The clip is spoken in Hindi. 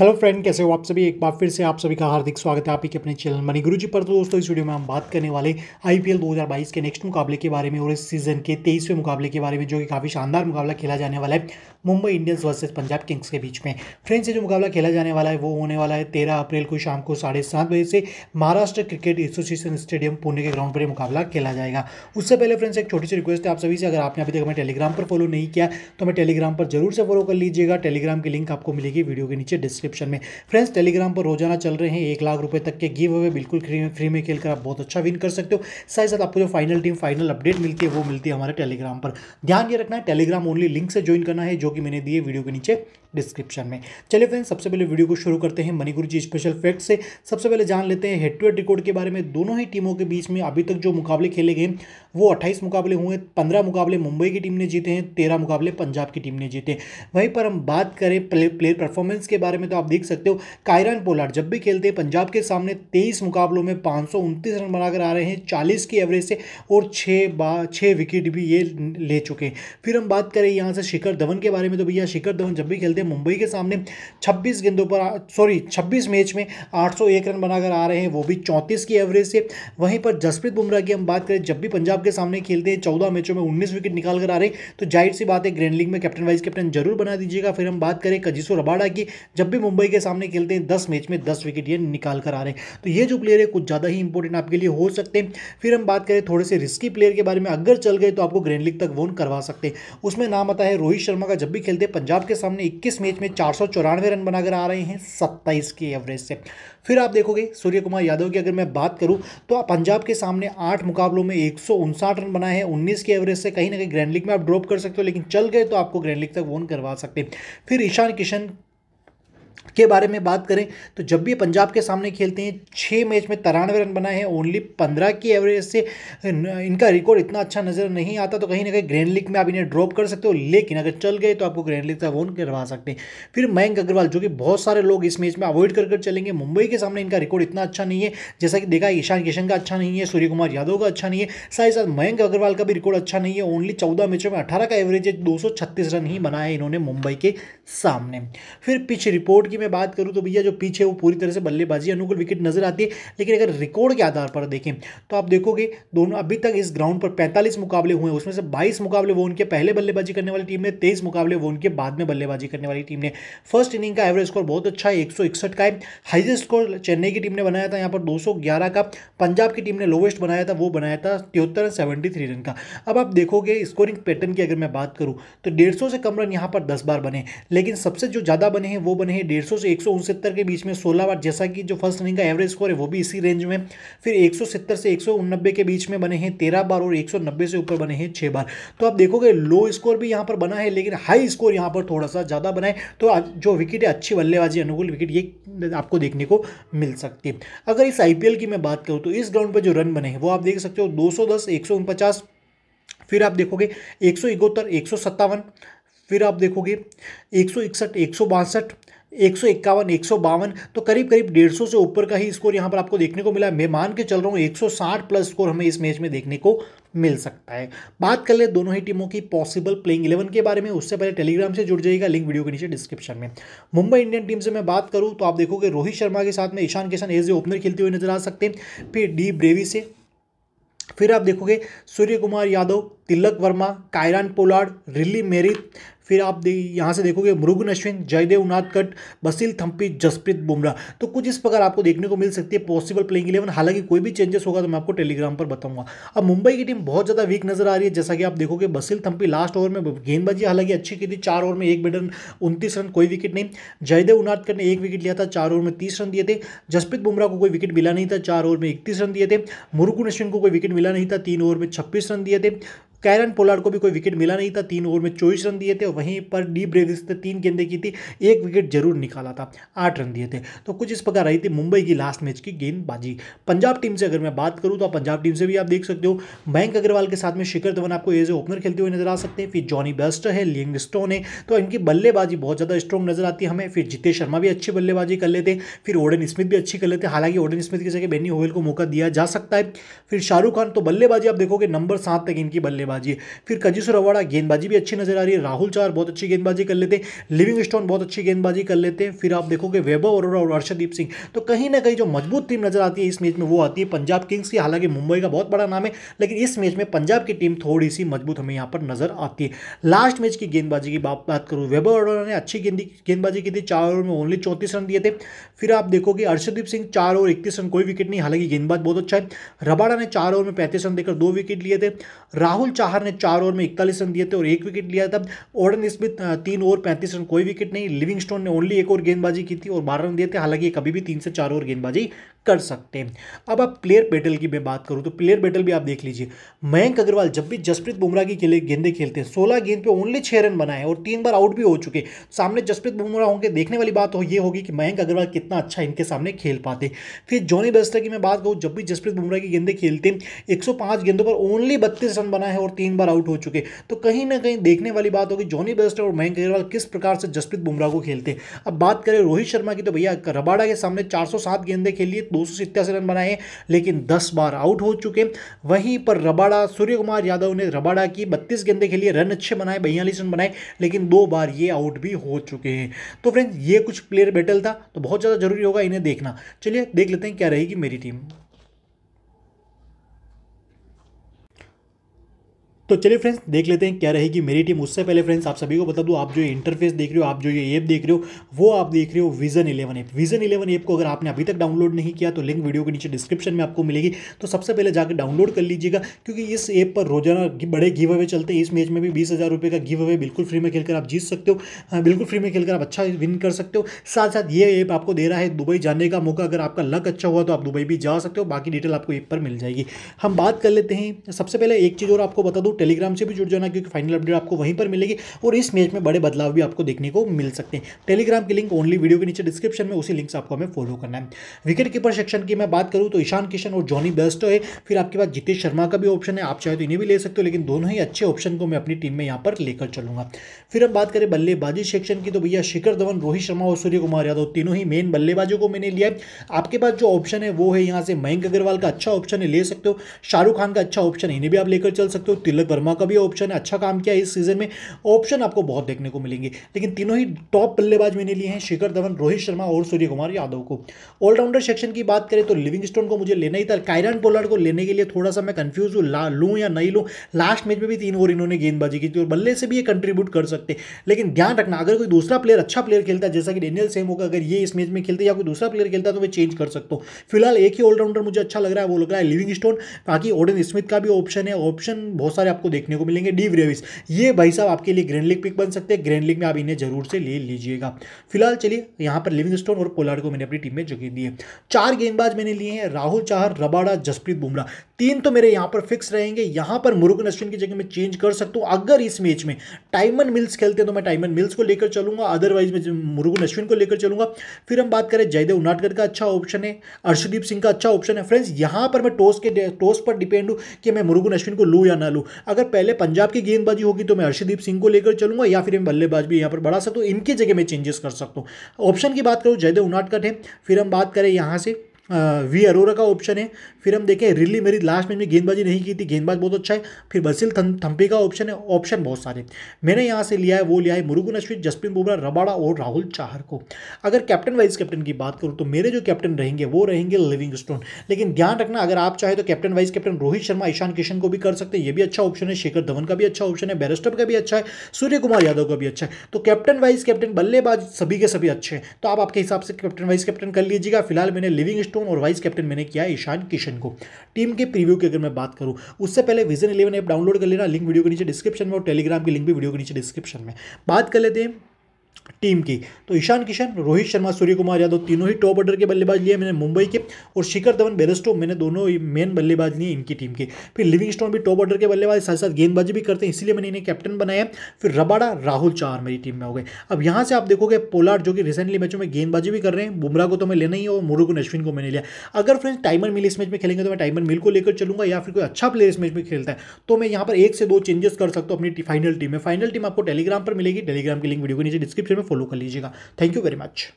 हेलो फ्रेंड कैसे हो आप सभी एक बार फिर से आप सभी का हार्दिक स्वागत है आपके अपने चैनल मनी गुरु जी पर तो दोस्तों इस वीडियो में हम बात करने वाले आईपीएल 2022 के नेक्स्ट मुकाबले के बारे में और इस सीजन के तेईसवें मुकाबले के बारे में जो कि काफ़ी शानदार मुकाबला खेला जाने वाला है Mumbai Indians versus Punjab Kings के बीच में फ्रेंड्स ये जो मुकाबला खेला जाने वाला है वो होने वाला है तेरह अप्रैल को शाम को साढ़े सात बजे से Maharashtra cricket association stadium Pune के ग्राउंड पर मुकाबला खेला जाएगा उससे पहले फ्रेंड्स एक छोटी सी रिक्वेस्ट है आप सभी से अगर आपने अभी तक हमें टेलीग्राम पर फॉलो नहीं किया तो हमें टेलीग्राम पर जरूर से फॉलो कर लीजिएगा टेलीग्राम की लिंक आपको मिलेगी वीडियो के नीचे डिस्क डिस्क्रिप्शन में फ्रेंड्स टेलीग्राम पर रोजाना चल रहे हैं एक लाख रुपए तक के गिव अवे बिल्कुल फ्री में खेलकर खेल कर आप बहुत अच्छा विन कर सकते हो साथ ही साथ आपको जो फाइनल टीम फाइनल अपडेट मिलती है वो मिलती है हमारे टेलीग्राम पर ध्यान ये रखना है टेलीग्राम ओनली लिंक से ज्वाइन करना है जो कि मैंने दिए वीडियो के नीचे डिस्क्रिप्शन में चलिए फ्रेंड्स सबसे पहले वीडियो को शुरू करते हैं मणिगुरु जी स्पेशल फैक्ट से सबसे पहले जान लेते हैं हेड टू हेड रिकॉर्ड के बारे में दोनों ही टीमों के बीच में अभी तक जो मुकाबले खेले गए वो अट्ठाईस मुकाबले हुए पंद्रह मुकाबले मुंबई की टीम ने जीते हैं तेरह मुकाबले पंजाब की टीम ने जीते वहीं पर हम बात करें प्लेयर परफॉर्मेंस के बारे में तो आप देख सकते हो कायरन पोलार्ड जब भी खेलते हैं पंजाब के सामने तेईस मुकाबलों में पाँच रन बनाकर आ रहे हैं चालीस की एवरेज से और छः बा छः विकेट भी ये ले चुके हैं फिर हम बात करें यहाँ से शिखर धवन के बारे में तो भैया शिखर धवन जब भी खेलते थे मुंबई के सामने छब्बीस गेंदों पर सॉरी छब्बीस मैच में आठ रन बनाकर आ रहे हैं वो भी चौंतीस की एवरेज से वहीं पर जसप्रीत बुमराह की हम बात करें जब भी पंजाब के सामने खेलते हैं चौदह मैचों में उन्नीस विकेट निकाल कर आ रहे तो जाहिर सी बात है ग्रैंड लीग में कैप्टन वाइस कैप्टन जरूर बना दीजिएगा फिर हम बात करें कजिसो रबाडा की जब भी मुंबई के सामने खेलते हैं दस मैच में दस विकेट ये निकाल कर आ रहे हैं तो ये जो प्लेयर है कुछ ज़्यादा ही इंपॉर्टेंट आपके लिए हो सकते हैं फिर हम बात करें थोड़े से रिस्की प्लेयर के बारे में अगर चल गए तो आपको ग्रैंड लीग तक वोन करवा सकते हैं उसमें नाम आता है रोहित शर्मा का जब भी खेलते हैं पंजाब के सामने इक्कीस इक्कीस मैच में चार रन बनाकर आ रहे हैं सत्ताईस के एवरेज से फिर आप देखोगे सूर्य कुमार यादव की अगर मैं बात करूं तो पंजाब के सामने आठ मुकाबलों में एक रन बनाए हैं उन्नीस की एवरेज से कहीं ना कहीं ग्रैंड लीग में आप ड्रॉप कर सकते हो लेकिन चल गए तो आपको ग्रैंड लीग तक वोन करवा सकते हैं फिर ईशान किशन के बारे में बात करें तो जब भी पंजाब के सामने खेलते हैं छः मैच में तिरानवे रन बनाए हैं ओनली पंद्रह की एवरेज से इनका रिकॉर्ड इतना अच्छा नज़र नहीं आता तो कहीं ना कहीं ग्रैंड लीग में आप इन्हें ड्रॉप कर सकते हो लेकिन अगर चल गए तो आपको ग्रैंड लीग का वोन करवा सकते हैं फिर मयंक अग्रवाल जो कि बहुत सारे लोग इस मैच में अवॉइड कर कर चलेंगे मुंबई के सामने इनका रिकॉर्ड इतना अच्छा नहीं है जैसा कि देखा ईशान किशन का अच्छा नहीं है सूर्य कुमार यादव का अच्छा नहीं है साथ ही साथ मयंक अग्रवाल का भी रिकॉर्ड अच्छा नहीं है ओनली चौदह मैचों में अठारह का एवरेज है दो रन ही बनाए इन्होंने मुंबई के सामने फिर पिच रिपोर्ट की मैं बात करूं तो भैया जो पीछे वो पूरी तरह से बल्लेबाजी अनुकूल विकेट नजर आती है लेकिन अगर रिकॉर्ड के आधार पर देखें तो आप देखोगे दोनों अभी तक इस ग्राउंड पर पैंतालीस मुकाबले हुए उसमें से बाईस मुकाबले वो उनके पहले बल्लेबाजी करने वाली टीम ने तेईस मुकाबले वो उनके बाद में बल्लेबाजी करने वाली टीम ने फर्स्ट इनिंग का एवरेज स्कोर बहुत अच्छा है एक का है हाइजेस्ट स्कोर चेन्नई की टीम ने बनाया था यहाँ पर दो का पंजाब की टीम ने लोवेस्ट बनाया था वो बनाया था तिहत्तर सेवेंटी रन का अब आप देखोगे स्कोरिंग पैटर्न की अगर मैं बात करूँ तो डेढ़ से कम रन यहाँ पर दस बार बने लेकिन सबसे जो ज़्यादा बने हैं वो बने हैं सौ से एक के बीच में 16 बार जैसा कि जो फर्स्ट इनिंग का एवरेज स्कोर है वो भी इसी रेंज में फिर एक से एक के बीच में बने हैं तेरह बार और एक से ऊपर बने हैं छः बार तो आप देखोगे लो स्कोर भी यहाँ पर बना है लेकिन हाई स्कोर यहाँ पर थोड़ा सा ज़्यादा बनाए तो जो विकेट है अच्छी बल्लेबाजी अनुकूल विकेट ये आपको देखने को मिल सकती है अगर इस आई की मैं बात करूँ तो इस ग्राउंड पर जो रन बने हैं वो आप देख सकते हो 210, 150, फिर आप देखोगे एक सौ फिर आप देखोगे एक सौ एक सौ इक्यावन एक सौ बावन तो करीब करीब डेढ़ सौ से ऊपर का ही स्कोर यहां पर आपको देखने को मिला मैं मान के चल रहा हूं एक सौ साठ प्लस स्कोर हमें इस मैच में देखने को मिल सकता है बात कर ले दोनों ही टीमों की पॉसिबल प्लेइंग इलेवन के बारे में उससे पहले टेलीग्राम से जुड़ जाएगा लिंक वीडियो के नीचे डिस्क्रिप्शन में मुंबई इंडियन टीम से मैं बात करूँ तो आप देखोगे रोहित शर्मा के साथ में Ishan Kishan as a opener खेलते हुए नजर आ सकते हैं फिर डी ब्रेवी से फिर आप देखोगे Surya Kumar Yadav Tilak Varma Kieron Pollard Riley Meredith फिर आप यहाँ से देखोगे मृगन अश्विन जयदेव नाथकट बसील थम्पी जसप्रीत बुमराह तो कुछ इस प्रकार आपको देखने को मिल सकती है पॉसिबल प्लेइंग इलेवन हालांकि कोई भी चेंजेस होगा तो मैं आपको टेलीग्राम पर बताऊंगा अब मुंबई की टीम बहुत ज़्यादा वीक नजर आ रही है जैसा कि आप देखोगे बसील थम्पी लास्ट ओवर में गेंदबाजी हालांकि अच्छी की थी चार ओवर में एक बेटर उनतीस रन कोई विकेट नहीं जयदेव उनाथकट ने एक विकेट लिया था चार ओवर में तीस रन दिए थे जसप्रीत बुमराह को कोई विकेट मिला नहीं था चार ओवर में इकतीस रन दिए थे मुरुकुन अश्विन को कोई विकेट मिला नहीं था तीन ओवर में छब्बीस रन दिए थे कैरन पोलार्ड को भी कोई विकेट मिला नहीं था तीन ओवर में चौबीस रन दिए थे वहीं पर डी ब्रेविस ने तीन गेंदे की थी एक विकेट जरूर निकाला था आठ रन दिए थे तो कुछ इस प्रकार रही थी मुंबई की लास्ट मैच की गेंदबाजी पंजाब टीम से अगर मैं बात करूँ तो पंजाब टीम से भी आप देख सकते हो मयंक अग्रवाल के साथ में शिखर धवन आपको एज ए ओपनर खेलते हुए नजर आ सकते हैं फिर जॉनी बेस्ट है लियंग स्टोन है तो इनकी बल्लेबाजी बहुत ज़्यादा स्ट्रॉन्ग नजर आती है हमें फिर जितेश शर्मा भी अच्छी बल्लेबाजी कर लेते फिर ओडन स्मिथ भी अच्छी कर लेते हालांकि ओडन स्मिथ की जगह बेनी होवेल को मौका दिया जा सकता है फिर शाहरुख खान तो बल्लेबाजी आप देखोगे नंबर सात तक इनकी बल्लेबाजी बल्लेबाजी है फिर कजिस रवाड़ा गेंदबाजी भी अच्छी नजर आ रही है राहुल चार बहुत अच्छी गेंदबाजी कर लेते हैं लिविंग स्टोन बहुत अच्छी गेंदबाजी कर लेते हैं फिर आप देखोगे वैभव और अर्षदीप सिंह तो कहीं ना कहीं जो मजबूत टीम नजर आती है इस मैच में वो आती है पंजाब किंग्स की हालांकि मुंबई का बहुत बड़ा नाम है लेकिन इस मैच में पंजाब की टीम थोड़ी सी मजबूत हमें यहाँ पर नजर आती है लास्ट मैच की गेंदबाजी की बात करूँ वैभव अरोड़ा ने अच्छी गेंदबाजी की थी चार ओवर में ओनली चौंतीस रन दिए थे फिर आप देखोगे अर्षदीप सिंह चार ओवर इकतीस रन कोई विकेट नहीं हालांकि गेंदबाज बहुत अच्छा है रबाड़ा ने चार ओवर में पैंतीस रन देकर दो विकेट लिए थे राहुल चाहर ने चार ओवर में इकतालीस रन दिए थे और एक विकेट लिया था ओडन स्मिथ तीन ओवर पैंतीस रन कोई विकेट नहीं लिविंगस्टोन ने ओनली एक ओवर गेंदबाजी की थी और बारह रन दिए थे हालांकि कभी भी तीन से चार ओवर गेंदबाजी कर सकते हैं अब आप प्लेयर बैटल की मैं बात करूं तो प्लेयर बैटल भी आप देख लीजिए मयंक अग्रवाल जब भी जसप्रीत बुमराह की खेले गेंदे खेलते हैं सोलह गेंद पे ओनली छः रन बनाए और तीन बार आउट भी हो चुके सामने जसप्रीत बुमराह होंगे देखने वाली बात हो ये होगी कि मयंक अग्रवाल कितना अच्छा इनके सामने खेल पाते फिर जॉनी बेस्टर की मैं बात करूँ जब भी जसप्रीत बुमराह की गेंदे खेलते हैं एक गेंदों पर ओनली बत्तीस रन बनाए और और तीन बार आउट हो चुके तो कहीं ना कहीं देखने वाली बात होगी जॉनी बेस्टर और मयंक अग्रवाल किस प्रकार से जसप्रीत बुमराह को खेलते अब बात करें रोहित शर्मा की तो भैया रबाड़ा के सामने 407 गेंदे खेलिए दो सौ रन बनाए लेकिन दस बार आउट हो चुके वहीं पर रबाड़ा सूर्य कुमार यादव ने रबाड़ा की बत्तीस गेंदे खेलिए रन अच्छे बनाए बयालीस रन बनाए लेकिन दो बार ये आउट भी हो चुके हैं तो फ्रेंड्स ये कुछ प्लेयर बैटल था तो बहुत ज़्यादा जरूरी होगा इन्हें देखना चलिए देख लेते हैं क्या रहेगी मेरी टीम तो चलिए फ्रेंड्स देख लेते हैं क्या रहेगी मेरी टीम उससे पहले फ्रेंड्स आप सभी को बता दूं आप जो ये इंटरफेस देख रहे हो आप जो ये ऐप देख रहे हो वो आप देख रहे हो vision eleven app vision eleven app को अगर आपने अभी तक डाउनलोड नहीं किया तो लिंक वीडियो के नीचे डिस्क्रिप्शन में आपको मिलेगी तो सबसे पहले जाकर डाउनलोड कर लीजिएगा क्योंकि इस ऐप पर रोजाना बड़े गिव अवे चलते हैं इस मैच में भी बीस हज़ार रुपये का गिव अवे बिल्कुल फ्री में खेलकर आप जीत सकते हो हाँ, बिल्कुल फ्री में खेलकर आप अच्छा विन कर सकते हो साथ साथ ये ऐप आपको दे रहा है दुबई जाने का मौका अगर आपका लक अच्छा हुआ तो आप दुबई भी जा सकते हो बाकी डिटेल आपको ऐप पर मिल जाएगी हम बात कर लेते हैं सबसे पहले एक चीज़ और आपको बता दूँ लोग टेलीग्राम से भी जुड़ जाना क्योंकि फाइनल अपडेट आपको वहीं पर मिलेगी और इस मैच में बड़े बदलाव भी आपको देखने को मिल सकते हैं टेलीग्राम की लिंक ओनली वीडियो के नीचे डिस्क्रिप्शन में उसी लिंक से आपको हमें फॉलो करना है विकेट कीपर सेक्शन की मैं बात करूँ तो ईशान किशन और जॉनी बेस्ट है फिर आपके पास जितेश शर्मा का भी ऑप्शन है आप चाहे तो इन्हें भी ले सकते हो लेकिन दोनों ही अच्छे ऑप्शन को मैं अपनी टीम में यहाँ पर लेकर चलूंगा फिर हम बात करें बल्लेबाजी सेक्शन की तो भैया शिखर धवन रोहित शर्मा और सूर्य कुमार यादव तीनों ही मेन बल्लेबाजों को मैंने लिया है आपके पास जो ऑप्शन है वो है यहाँ से मयंक अग्रवाल का अच्छा ऑप्शन है ले सकते हो शाहरुख खान का अच्छा ऑप्शन इन्हें भी आप लेकर चल सकते हो तिलक रोहित वर्मा का भी ऑप्शन है अच्छा काम किया इस सीजन में ऑप्शन आपको बहुत देखने को मिलेंगे लेकिन तीनों ही टॉप बल्लेबाज मैंने लिए हैं शिखर धवन रोहित शर्मा और सूर्य कुमार यादव को ऑलराउंडर सेक्शन की बात करें तो लिविंग को मुझे लेना ही था कायरन पोलर को लेने के लिए थोड़ा सा मैं कंफ्यूज हूँ लूँ या नहीं लूँ लास्ट मैच में भी तीन ओवर इन्होंने गेंदबाजी की थी और बल्ले से भी ये कंट्रीब्यूट कर सकते लेकिन ध्यान रखना अगर कोई दूसरा प्लेयर अच्छा प्लेयर खेलता है जैसा कि डेनियल सेम होगा अगर ये इस मैच में खेलते या कोई दूसरा प्लेयर खेलता है तो मैं चेंज कर सकता हूँ फिलहाल एक ही ऑलराउंडर मुझे अच्छा लग रहा है वो लग रहा है लिविंग स्टोन बाकी ओडन स्मिथ का भी ऑप्शन है ऑप्शन बहुत सारे आपको देखने को मिलेंगे डी ब्रेविस ये भाई साहब आपके लिए ग्रैंड लीग पिक बन सकते हैं ग्रैंड लीग में आप इन्हें जरूर से ले लीजिएगा फिलहाल चलिए यहाँ पर लिविंग और पोलार्ड को मैंने अपनी टीम में जगह दी है चार गेंदबाज मैंने लिए हैं राहुल चाहर रबाड़ा जसप्रीत बुमराह तीन तो मेरे यहाँ पर फिक्स रहेंगे यहाँ पर मुरुगन अश्विन की जगह मैं चेंज कर सकता हूँ अगर इस मैच में टाइमन मिल्स खेलते हैं तो मैं टाइमन मिल्स को लेकर चलूंगा अदरवाइज मैं मुरुगन अश्विन को लेकर चलूंगा फिर हम बात करें जयदेव उनाटकर का अच्छा ऑप्शन है अर्शदीप सिंह का अच्छा ऑप्शन है फ्रेंड्स यहाँ पर मैं टॉस के टॉस पर डिपेंड हूँ कि मैं मुरुगन अश्विन को लूँ या ना लूँ अगर पहले पंजाब की गेंदबाजी होगी तो मैं अर्शदीप सिंह को लेकर चलूंगा या फिर मैं बल्लेबाज भी यहाँ पर बढ़ा सकता हूँ इनकी जगह मैं चेंजेस कर सकता हूँ ऑप्शन की बात करूँ जयदेव उनाटकर है फिर हम बात करें यहाँ से वी अरोरा का ऑप्शन है फिर हम देखें रिली मेरी लास्ट मैच में गेंदबाजी नहीं की थी गेंदबाज बहुत अच्छा है फिर बसिल थम्पी का ऑप्शन है ऑप्शन बहुत सारे मैंने यहाँ से लिया है वो लिया है मुरुगन अश्विन जसपिन बुमरा रबाड़ा और राहुल चाहर को अगर कैप्टन वाइज कैप्टन की बात करूँ तो मेरे जो कैप्टन रहेंगे वो रहेंगे लिविंग स्टोन लेकिन ध्यान रखना अगर आप चाहे तो captain vice captain Rohit Sharma Ishan Kishan को भी कर सकते हैं ये भी अच्छा ऑप्शन है शेखर धवन का भी अच्छा ऑप्शन है बैरिस्टर का भी अच्छा है सूर्य कुमार यादव का भी अच्छा है तो कैप्टन वाइस कैप्टन बल्लेबाज सभी के सभी अच्छे हैं तो आप आपके हिसाब से कैप्टन वाइस कैप्टन कर लीजिएगा फिलहाल मैंने लिविंग स्टोन कैप्टन और वाइस कैप्टन मैंने किया ईशान किशन को टीम के प्रीव्यू की अगर मैं बात करूँ उससे पहले विजन इलेवन ऐप डाउनलोड कर लेना लिंक वीडियो के नीचे डिस्क्रिप्शन में और टेलीग्राम की लिंक भी वीडियो के नीचे डिस्क्रिप्शन में बात कर लेते हैं टीम की तो ईशान किशन रोहित शर्मा सूर्य कुमार यादव तीनों ही टॉप ऑर्डर के बल्लेबाज लिए मैंने मुंबई के और शिखर धवन बेरेस्टो मैंने दोनों ही मेन बल्लेबाज लिए इनकी टीम के फिर लिविंग स्टोन भी टॉप ऑर्डर के बल्लेबाज साथ साथ गेंदबाजी भी करते हैं इसलिए मैंने इन्हें कैप्टन बनाया फिर रबाड़ा राहुल चार मेरी टीम में हो गए अब यहाँ से आप देखोगे पोलार्ड जो कि रिसेंटली मैचों में गेंदबाजी भी कर रहे हैं बुमराह को तो मैं लेना ही और मुरुगन अश्विन को मैंने लिया अगर फ्रेंड्स टाइमर मिल इस मैच में खेलेंगे तो मैं टाइमर मिल को लेकर चलूंगा या फिर कोई अच्छा प्लेयर इस मैच में खेलता है तो मैं यहाँ पर एक से दो चेंजेस कर सकता हूँ अपनी फाइनल टीम में फाइनल टीम आपको टेलीग्राम पर मिलेगी टेलीग्राम की लिंक वीडियो के नीचे डिस्क्रिप्शन डिस्क्रिप्शन में फॉलो कर लीजिएगा थैंक यू वेरी मच